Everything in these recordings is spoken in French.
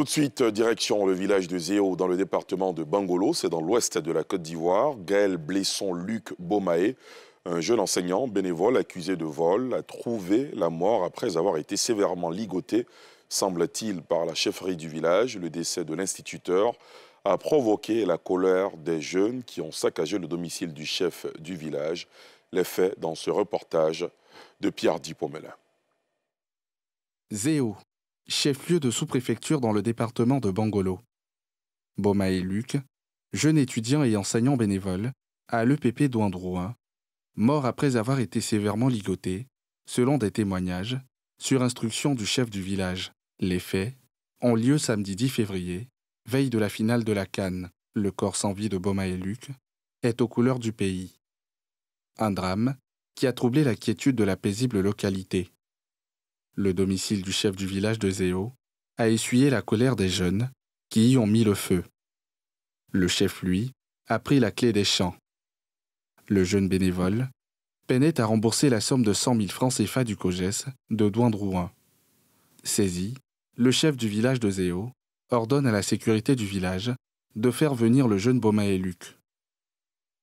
Tout de suite, direction le village de Zéo dans le département de Bangolo, c'est dans l'ouest de la Côte d'Ivoire. Gaël Blesson-Luc Bomaé, un jeune enseignant bénévole accusé de vol, a trouvé la mort après avoir été sévèrement ligoté, semble-t-il, par la chefferie du village. Le décès de l'instituteur a provoqué la colère des jeunes qui ont saccagé le domicile du chef du village. Les faits dans ce reportage de Pierre Dipomelin. Zéo, chef-lieu de sous-préfecture dans le département de Bangolo. et Luc, jeune étudiant et enseignant bénévole, à l'EPP d'Ouindrouin, mort après avoir été sévèrement ligoté, selon des témoignages, sur instruction du chef du village. Les faits ont lieu samedi 10 février, veille de la finale de la Cannes. Le corps sans vie de et Luc est aux couleurs du pays. Un drame qui a troublé la quiétude de la paisible localité le domicile du chef du village de Zéo, a essuyé la colère des jeunes qui y ont mis le feu. Le chef, lui, a pris la clé des champs. Le jeune bénévole peinait à rembourser la somme de 100 000 francs CFA du COGES de Drouin. Saisi, le chef du village de Zéo ordonne à la sécurité du village de faire venir le jeune Boma et Luc.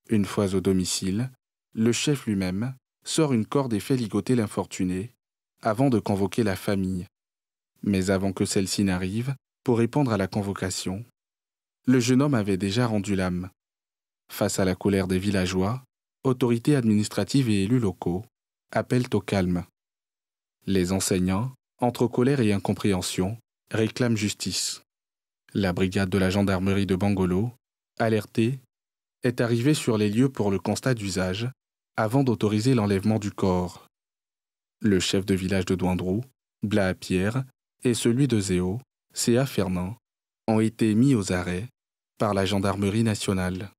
Une fois au domicile, le chef lui-même sort une corde et fait ligoter l'infortuné, avant de convoquer la famille. Mais avant que celle-ci n'arrive, pour répondre à la convocation, le jeune homme avait déjà rendu l'âme. Face à la colère des villageois, autorités administratives et élus locaux appellent au calme. Les enseignants, entre colère et incompréhension, réclament justice. La brigade de la gendarmerie de Bangolo, alertée, est arrivée sur les lieux pour le constat d'usage avant d'autoriser l'enlèvement du corps le chef de village de Douandrou, Pierre, et celui de Zéo, C.A. Fernand, ont été mis aux arrêts par la gendarmerie nationale.